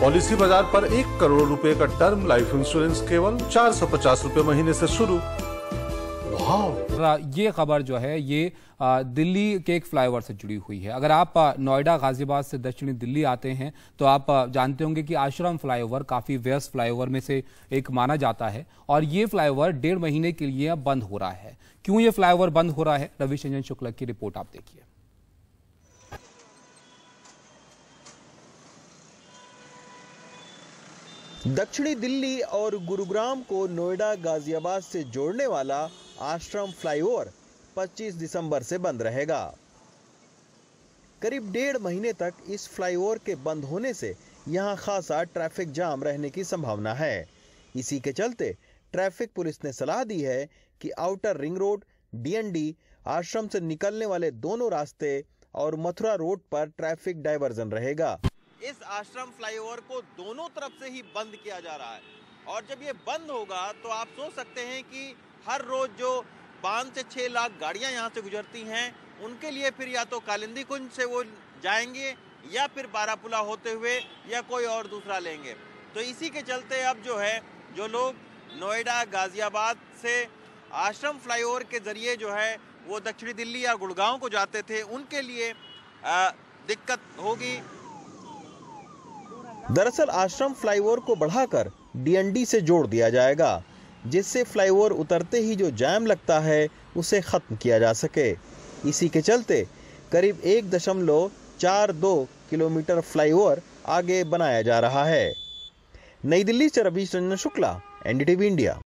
policy बाजार पर एक करोड़ रुपए का टर्म लाइफ इंश्योरेंस केवल चार सौ पचास रूपए महीने से शुरू ये खबर जो है ये दिल्ली के एक फ्लाईओवर से जुड़ी हुई है अगर आप नोएडा गाजियाबाद से दक्षिणी दिल्ली आते हैं तो आप जानते होंगे कि आश्रम फ्लाईओवर काफी व्यस्त फ्लाईओवर में से एक माना जाता है और ये फ्लाईओवर डेढ़ महीने के लिए बंद हो रहा है क्यों ये फ्लाईओवर बंद हो रहा है रविशंजन शुक्ला की रिपोर्ट आप देखिए दक्षिणी दिल्ली और गुरुग्राम को नोएडा गाजियाबाद से जोड़ने वाला आश्रम फ्लाईओवर 25 दिसंबर से बंद रहेगा करीब डेढ़ महीने तक इस फ्लाईओवर के बंद होने से यहां खासा ट्रैफिक जाम रहने की संभावना है इसी के चलते ट्रैफिक पुलिस ने सलाह दी है कि आउटर रिंग रोड डीएनडी आश्रम से निकलने वाले दोनों रास्ते और मथुरा रोड पर ट्रैफिक डाइवर्जन रहेगा इस आश्रम फ्लाईओवर को दोनों तरफ से ही बंद किया जा रहा है और जब ये बंद होगा तो आप सोच सकते हैं कि हर रोज जो पाँच से छः लाख गाड़ियाँ यहाँ से गुजरती हैं उनके लिए फिर या तो कालिंदी कुंज से वो जाएंगे या फिर बारापुला होते हुए या कोई और दूसरा लेंगे तो इसी के चलते अब जो है जो लोग नोएडा गाज़ियाबाद से आश्रम फ्लाईओवर के ज़रिए जो है वो दक्षिणी दिल्ली या गुड़गांव को जाते थे उनके लिए आ, दिक्कत होगी दरअसल आश्रम फ्लाईओवर को बढ़ाकर डीएनडी से जोड़ दिया जाएगा जिससे फ्लाईओवर उतरते ही जो जाम लगता है उसे ख़त्म किया जा सके इसी के चलते करीब एक दशमलव चार दो किलोमीटर फ्लाईओवर आगे बनाया जा रहा है नई दिल्ली से रविश रंजन शुक्ला एनडीटीवी इंडिया